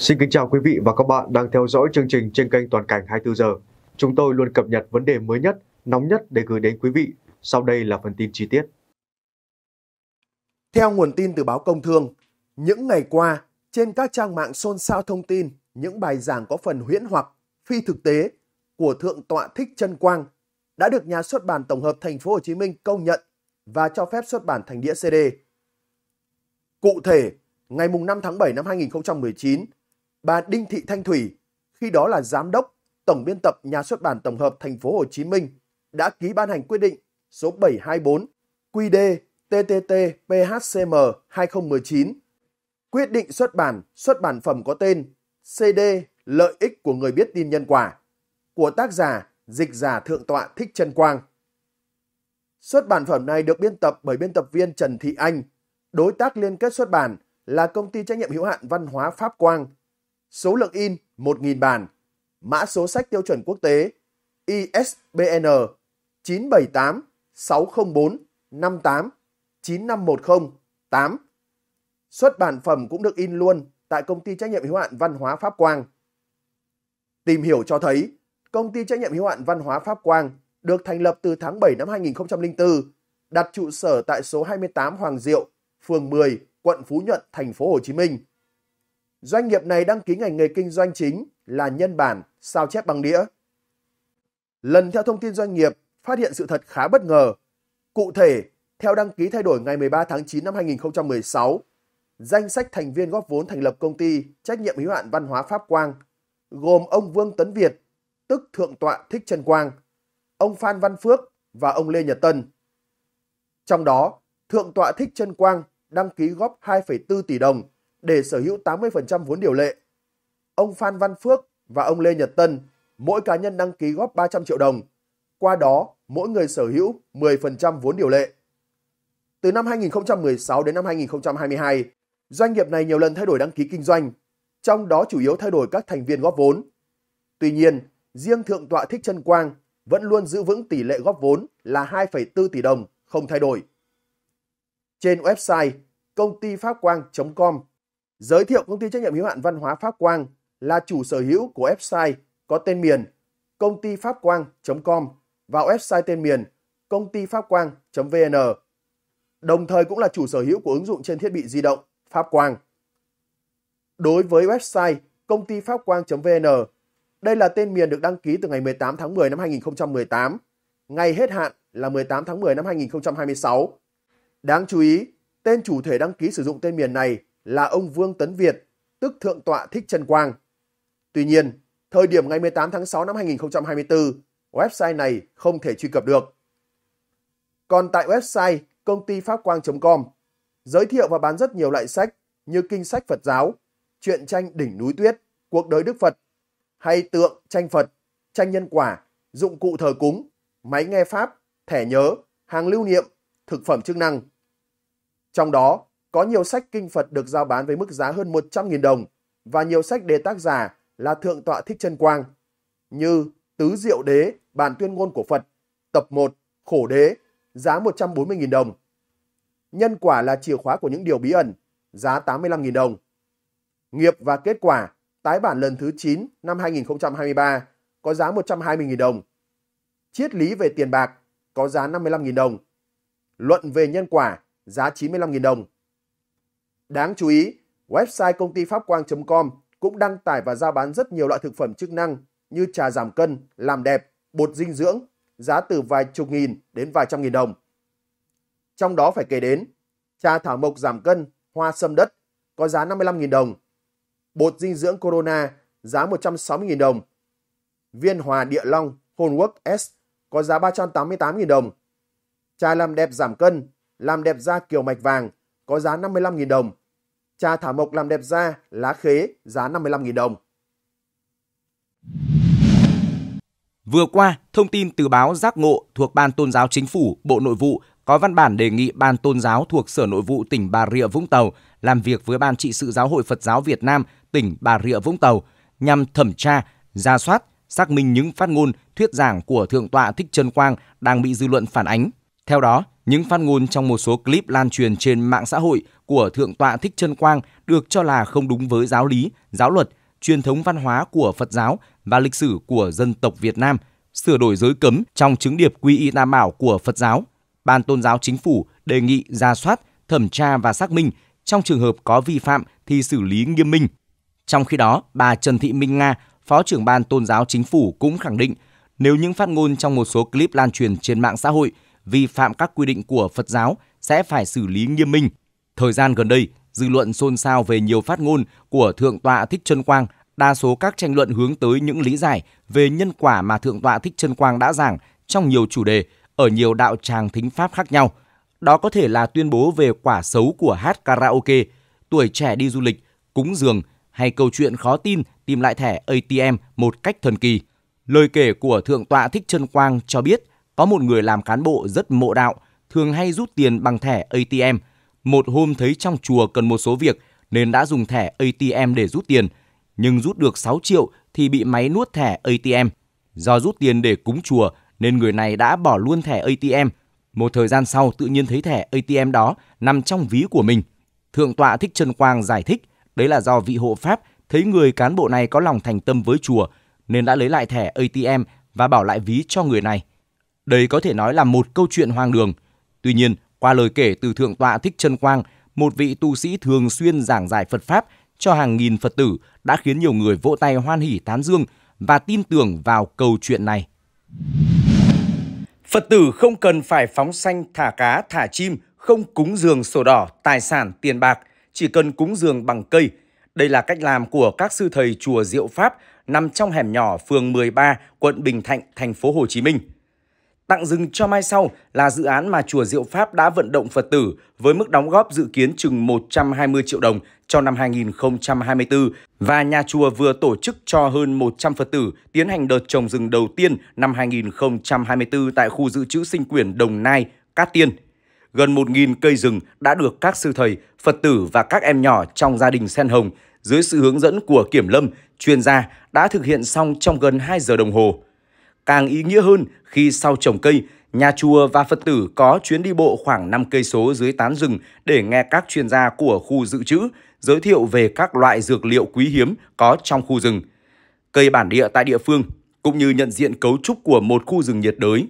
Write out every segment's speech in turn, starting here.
Xin kính chào quý vị và các bạn đang theo dõi chương trình trên kênh Toàn cảnh 24 giờ. Chúng tôi luôn cập nhật vấn đề mới nhất, nóng nhất để gửi đến quý vị. Sau đây là phần tin chi tiết. Theo nguồn tin từ báo Công Thương, những ngày qua, trên các trang mạng xôn xao thông tin những bài giảng có phần huyễn hoặc, phi thực tế của Thượng tọa Thích Trân Quang đã được nhà xuất bản tổng hợp Thành phố Hồ Chí Minh công nhận và cho phép xuất bản thành đĩa CD. Cụ thể, ngày 5 tháng 7 năm 2019, Bà Đinh Thị Thanh Thủy, khi đó là giám đốc, tổng biên tập nhà xuất bản tổng hợp thành phố Hồ Chí Minh, đã ký ban hành quyết định số 724 QĐ TTT PHCM 2019 quyết định xuất bản xuất bản phẩm có tên CD Lợi ích của người biết tin nhân quả của tác giả dịch giả thượng tọa Thích Trân Quang. Xuất bản phẩm này được biên tập bởi biên tập viên Trần Thị Anh. Đối tác liên kết xuất bản là công ty trách nhiệm hữu hạn văn hóa Pháp Quang số lượng in 1.000 bản, mã số sách tiêu chuẩn quốc tế ISBN 978 604 58 9510 8. Xuất bản phẩm cũng được in luôn tại công ty trách nhiệm hữu hạn Văn hóa Pháp Quang. Tìm hiểu cho thấy, công ty trách nhiệm hữu hạn Văn hóa Pháp Quang được thành lập từ tháng 7 năm 2004, đặt trụ sở tại số 28 Hoàng Diệu, phường 10, quận Phú Nhuận, thành phố Hồ Chí Minh. Doanh nghiệp này đăng ký ngành nghề kinh doanh chính là nhân bản, sao chép bằng đĩa. Lần theo thông tin doanh nghiệp, phát hiện sự thật khá bất ngờ. Cụ thể, theo đăng ký thay đổi ngày 13 tháng 9 năm 2016, danh sách thành viên góp vốn thành lập công ty trách nhiệm hữu hạn văn hóa Pháp Quang gồm ông Vương Tấn Việt, tức Thượng tọa Thích Trần Quang, ông Phan Văn Phước và ông Lê Nhật Tân. Trong đó, Thượng tọa Thích Trân Quang đăng ký góp 2,4 tỷ đồng để sở hữu 80% vốn điều lệ. Ông Phan Văn Phước và ông Lê Nhật Tân, mỗi cá nhân đăng ký góp 300 triệu đồng. Qua đó, mỗi người sở hữu 10% vốn điều lệ. Từ năm 2016 đến năm 2022, doanh nghiệp này nhiều lần thay đổi đăng ký kinh doanh, trong đó chủ yếu thay đổi các thành viên góp vốn. Tuy nhiên, riêng Thượng tọa Thích Trân Quang vẫn luôn giữ vững tỷ lệ góp vốn là 2,4 tỷ đồng, không thay đổi. Trên website công ty pháp quang.com Giới thiệu công ty trách nhiệm hữu hạn văn hóa Pháp Quang là chủ sở hữu của website có tên miền công ty pháp quang.com và website tên miền công ty pháp quang.vn. Đồng thời cũng là chủ sở hữu của ứng dụng trên thiết bị di động Pháp Quang. Đối với website công ty pháp quang.vn, đây là tên miền được đăng ký từ ngày 18 tháng 10 năm 2018, ngày hết hạn là 18 tháng 10 năm 2026. Đáng chú ý, tên chủ thể đăng ký sử dụng tên miền này là ông Vương Tấn Việt, tức Thượng tọa Thích Trần Quang. Tuy nhiên, thời điểm ngày 18 tháng 6 năm 2024, website này không thể truy cập được. Còn tại website công ty pháp quang.com, giới thiệu và bán rất nhiều loại sách như kinh sách Phật giáo, truyện tranh đỉnh núi tuyết, cuộc đời Đức Phật, hay tượng, tranh Phật, tranh nhân quả, dụng cụ thờ cúng, máy nghe pháp, thẻ nhớ, hàng lưu niệm, thực phẩm chức năng. Trong đó, có nhiều sách kinh Phật được giao bán với mức giá hơn 100.000 đồng và nhiều sách đề tác giả là Thượng tọa Thích Chân Quang như Tứ Diệu Đế, Bản Tuyên Ngôn của Phật, tập 1, Khổ Đế, giá 140.000 đồng. Nhân quả là chìa khóa của những điều bí ẩn, giá 85.000 đồng. Nghiệp và kết quả, tái bản lần thứ 9 năm 2023 có giá 120.000 đồng. Triết lý về tiền bạc có giá 55.000 đồng. Luận về nhân quả giá 95.000 đồng. Đáng chú ý, website công ty pháp quang.com cũng đăng tải và giao bán rất nhiều loại thực phẩm chức năng như trà giảm cân, làm đẹp, bột dinh dưỡng, giá từ vài chục nghìn đến vài trăm nghìn đồng. Trong đó phải kể đến trà thảo mộc giảm cân, hoa sâm đất có giá 55.000 đồng, bột dinh dưỡng Corona giá 160.000 đồng, viên hòa địa long Homework S có giá 388.000 đồng, trà làm đẹp giảm cân, làm đẹp da kiểu mạch vàng có giá 55.000 đồng, trà thảo mộc làm đẹp da, lá khế giá 55.000 đồng. Vừa qua, thông tin từ báo Giác Ngộ thuộc Ban Tôn giáo Chính phủ, Bộ Nội vụ có văn bản đề nghị Ban Tôn giáo thuộc Sở Nội vụ tỉnh Bà Rịa Vũng Tàu làm việc với Ban trị sự Giáo hội Phật giáo Việt Nam tỉnh Bà Rịa Vũng Tàu nhằm thẩm tra, ra soát, xác minh những phát ngôn, thuyết giảng của Thượng tọa Thích Trân Quang đang bị dư luận phản ánh. Theo đó, những phát ngôn trong một số clip lan truyền trên mạng xã hội của Thượng tọa Thích Trân Quang được cho là không đúng với giáo lý, giáo luật, truyền thống văn hóa của Phật giáo và lịch sử của dân tộc Việt Nam, sửa đổi giới cấm trong chứng điệp quy y tam bảo của Phật giáo. Ban tôn giáo chính phủ đề nghị ra soát, thẩm tra và xác minh trong trường hợp có vi phạm thì xử lý nghiêm minh. Trong khi đó, bà Trần Thị Minh Nga, Phó trưởng ban tôn giáo chính phủ cũng khẳng định nếu những phát ngôn trong một số clip lan truyền trên mạng xã hội – vi phạm các quy định của Phật giáo sẽ phải xử lý nghiêm minh. Thời gian gần đây, dư luận xôn xao về nhiều phát ngôn của Thượng tọa Thích Trân Quang, đa số các tranh luận hướng tới những lý giải về nhân quả mà Thượng tọa Thích Trân Quang đã giảng trong nhiều chủ đề ở nhiều đạo tràng thính pháp khác nhau. Đó có thể là tuyên bố về quả xấu của hát karaoke, tuổi trẻ đi du lịch, cúng dường hay câu chuyện khó tin tìm lại thẻ ATM một cách thần kỳ. Lời kể của Thượng tọa Thích Trân Quang cho biết có một người làm cán bộ rất mộ đạo, thường hay rút tiền bằng thẻ ATM. Một hôm thấy trong chùa cần một số việc nên đã dùng thẻ ATM để rút tiền, nhưng rút được 6 triệu thì bị máy nuốt thẻ ATM. Do rút tiền để cúng chùa nên người này đã bỏ luôn thẻ ATM. Một thời gian sau tự nhiên thấy thẻ ATM đó nằm trong ví của mình. Thượng tọa Thích Trân Quang giải thích đấy là do vị hộ pháp thấy người cán bộ này có lòng thành tâm với chùa nên đã lấy lại thẻ ATM và bảo lại ví cho người này. Đây có thể nói là một câu chuyện hoang đường. Tuy nhiên, qua lời kể từ Thượng tọa Thích Trân Quang, một vị tu sĩ thường xuyên giảng giải Phật Pháp cho hàng nghìn Phật tử đã khiến nhiều người vỗ tay hoan hỉ tán dương và tin tưởng vào câu chuyện này. Phật tử không cần phải phóng sanh thả cá, thả chim, không cúng dường sổ đỏ, tài sản, tiền bạc, chỉ cần cúng dường bằng cây. Đây là cách làm của các sư thầy chùa Diệu Pháp nằm trong hẻm nhỏ phường 13, quận Bình Thạnh, thành phố Hồ Chí Minh. Tặng rừng cho mai sau là dự án mà Chùa Diệu Pháp đã vận động Phật tử với mức đóng góp dự kiến chừng 120 triệu đồng cho năm 2024 và nhà chùa vừa tổ chức cho hơn 100 Phật tử tiến hành đợt trồng rừng đầu tiên năm 2024 tại khu dự trữ sinh quyển Đồng Nai, Cát Tiên. Gần 1.000 cây rừng đã được các sư thầy, Phật tử và các em nhỏ trong gia đình Sen Hồng dưới sự hướng dẫn của Kiểm Lâm, chuyên gia đã thực hiện xong trong gần 2 giờ đồng hồ càng ý nghĩa hơn khi sau trồng cây, nhà chùa và Phật tử có chuyến đi bộ khoảng 5 cây số dưới tán rừng để nghe các chuyên gia của khu dự trữ giới thiệu về các loại dược liệu quý hiếm có trong khu rừng, cây bản địa tại địa phương cũng như nhận diện cấu trúc của một khu rừng nhiệt đới.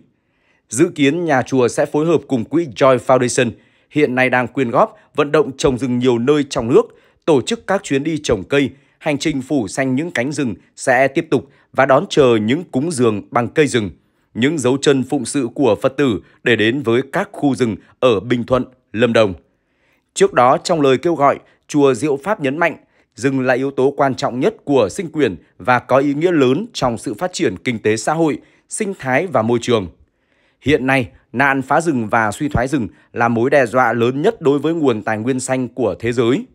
Dự kiến nhà chùa sẽ phối hợp cùng quỹ Joy Foundation hiện nay đang quyên góp vận động trồng rừng nhiều nơi trong nước, tổ chức các chuyến đi trồng cây, hành trình phủ xanh những cánh rừng sẽ tiếp tục và đón chờ những cúng dường bằng cây rừng, những dấu chân phụng sự của Phật tử để đến với các khu rừng ở Bình Thuận, Lâm Đồng. Trước đó trong lời kêu gọi, chùa Diệu Pháp nhấn mạnh rừng là yếu tố quan trọng nhất của sinh quyền và có ý nghĩa lớn trong sự phát triển kinh tế xã hội, sinh thái và môi trường. Hiện nay, nạn phá rừng và suy thoái rừng là mối đe dọa lớn nhất đối với nguồn tài nguyên xanh của thế giới.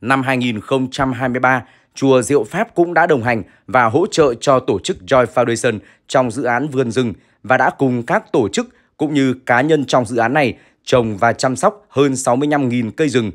Năm 2023, Chùa Diệu Pháp cũng đã đồng hành và hỗ trợ cho tổ chức Joy Foundation trong dự án vườn rừng và đã cùng các tổ chức cũng như cá nhân trong dự án này trồng và chăm sóc hơn 65.000 cây rừng.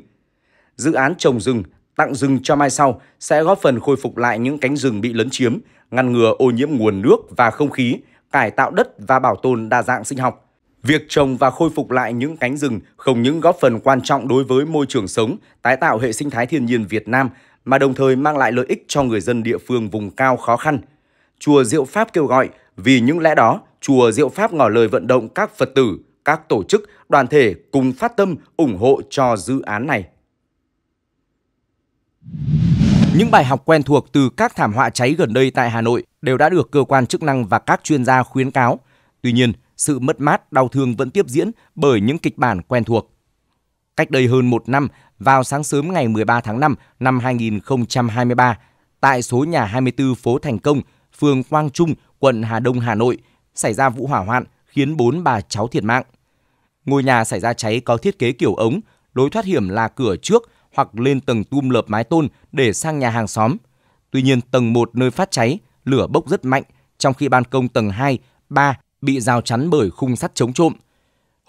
Dự án trồng rừng, tặng rừng cho mai sau sẽ góp phần khôi phục lại những cánh rừng bị lấn chiếm, ngăn ngừa ô nhiễm nguồn nước và không khí, cải tạo đất và bảo tồn đa dạng sinh học. Việc trồng và khôi phục lại những cánh rừng không những góp phần quan trọng đối với môi trường sống, tái tạo hệ sinh thái thiên nhiên Việt Nam mà đồng thời mang lại lợi ích cho người dân địa phương vùng cao khó khăn. Chùa Diệu Pháp kêu gọi vì những lẽ đó, Chùa Diệu Pháp ngỏ lời vận động các Phật tử, các tổ chức, đoàn thể cùng phát tâm ủng hộ cho dự án này. Những bài học quen thuộc từ các thảm họa cháy gần đây tại Hà Nội đều đã được cơ quan chức năng và các chuyên gia khuyến cáo. Tuy nhiên, sự mất mát, đau thương vẫn tiếp diễn bởi những kịch bản quen thuộc. Cách đây hơn một năm, vào sáng sớm ngày 13 tháng 5 năm 2023, tại số nhà 24 phố Thành Công, phường Quang Trung, quận Hà Đông, Hà Nội, xảy ra vụ hỏa hoạn khiến bốn bà cháu thiệt mạng. Ngôi nhà xảy ra cháy có thiết kế kiểu ống, lối thoát hiểm là cửa trước hoặc lên tầng tum lợp mái tôn để sang nhà hàng xóm. Tuy nhiên, tầng 1 nơi phát cháy, lửa bốc rất mạnh, trong khi ban công tầng 2, 3 bị rào chắn bởi khung sắt chống trộm,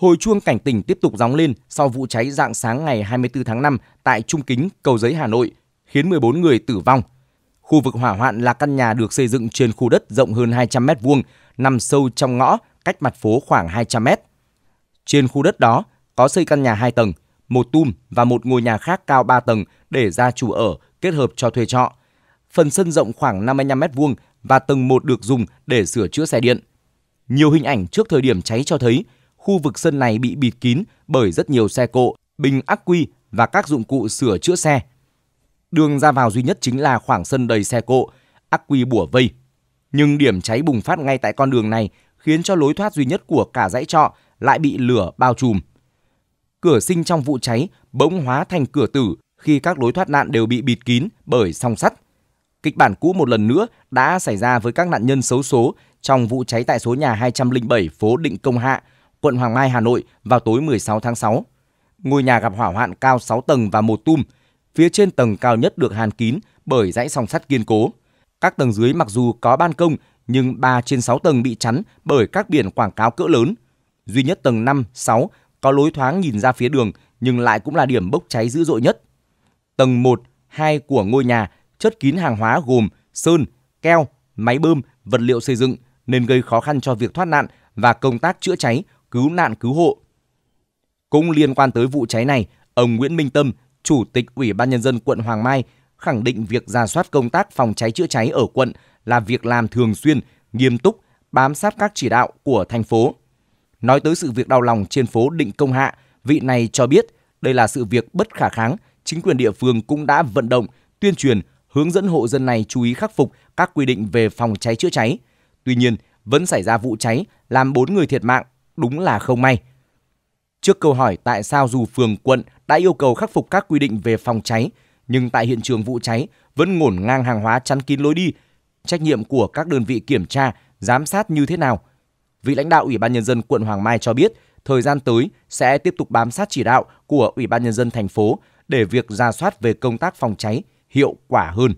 Hồi chuông cảnh tỉnh tiếp tục gióng lên sau vụ cháy dạng sáng ngày 24 tháng 5 tại Trung Kính, Cầu Giấy, Hà Nội, khiến 14 người tử vong. Khu vực hỏa hoạn là căn nhà được xây dựng trên khu đất rộng hơn 200 m2, nằm sâu trong ngõ, cách mặt phố khoảng 200 m. Trên khu đất đó có xây căn nhà 2 tầng, một tum và một ngôi nhà khác cao 3 tầng để gia chủ ở kết hợp cho thuê trọ. Phần sân rộng khoảng 55 m2 và tầng 1 được dùng để sửa chữa xe điện. Nhiều hình ảnh trước thời điểm cháy cho thấy khu vực sân này bị bịt kín bởi rất nhiều xe cộ, bình ắc quy và các dụng cụ sửa chữa xe. Đường ra vào duy nhất chính là khoảng sân đầy xe cộ, ắc quy bủa vây. Nhưng điểm cháy bùng phát ngay tại con đường này khiến cho lối thoát duy nhất của cả dãy trọ lại bị lửa bao trùm. Cửa sinh trong vụ cháy bỗng hóa thành cửa tử khi các lối thoát nạn đều bị bịt kín bởi song sắt. Kịch bản cũ một lần nữa đã xảy ra với các nạn nhân xấu số trong vụ cháy tại số nhà 207 phố Định Công Hạ, quận Hoàng Mai, Hà Nội vào tối 16 tháng 6. Ngôi nhà gặp hỏa hoạn cao 6 tầng và một tum, phía trên tầng cao nhất được hàn kín bởi dãy song sắt kiên cố. Các tầng dưới mặc dù có ban công nhưng 3 trên 6 tầng bị chắn bởi các biển quảng cáo cỡ lớn. Duy nhất tầng 5, 6 có lối thoáng nhìn ra phía đường nhưng lại cũng là điểm bốc cháy dữ dội nhất. Tầng 1, 2 của ngôi nhà chất kín hàng hóa gồm sơn, keo, máy bơm, vật liệu xây dựng nên gây khó khăn cho việc thoát nạn và công tác chữa cháy cứu nạn cứu hộ. Cũng liên quan tới vụ cháy này, ông Nguyễn Minh Tâm, Chủ tịch Ủy ban Nhân dân quận Hoàng Mai, khẳng định việc ra soát công tác phòng cháy chữa cháy ở quận là việc làm thường xuyên, nghiêm túc, bám sát các chỉ đạo của thành phố. Nói tới sự việc đau lòng trên phố Định Công Hạ, vị này cho biết đây là sự việc bất khả kháng, chính quyền địa phương cũng đã vận động, tuyên truyền, hướng dẫn hộ dân này chú ý khắc phục các quy định về phòng cháy chữa cháy. Tuy nhiên, vẫn xảy ra vụ cháy làm 4 người thiệt mạng đúng là không may. Trước câu hỏi tại sao dù phường quận đã yêu cầu khắc phục các quy định về phòng cháy, nhưng tại hiện trường vụ cháy vẫn ngổn ngang hàng hóa chắn kín lối đi, trách nhiệm của các đơn vị kiểm tra, giám sát như thế nào? Vị lãnh đạo Ủy ban nhân dân quận Hoàng Mai cho biết, thời gian tới sẽ tiếp tục bám sát chỉ đạo của Ủy ban nhân dân thành phố để việc ra soát về công tác phòng cháy hiệu quả hơn.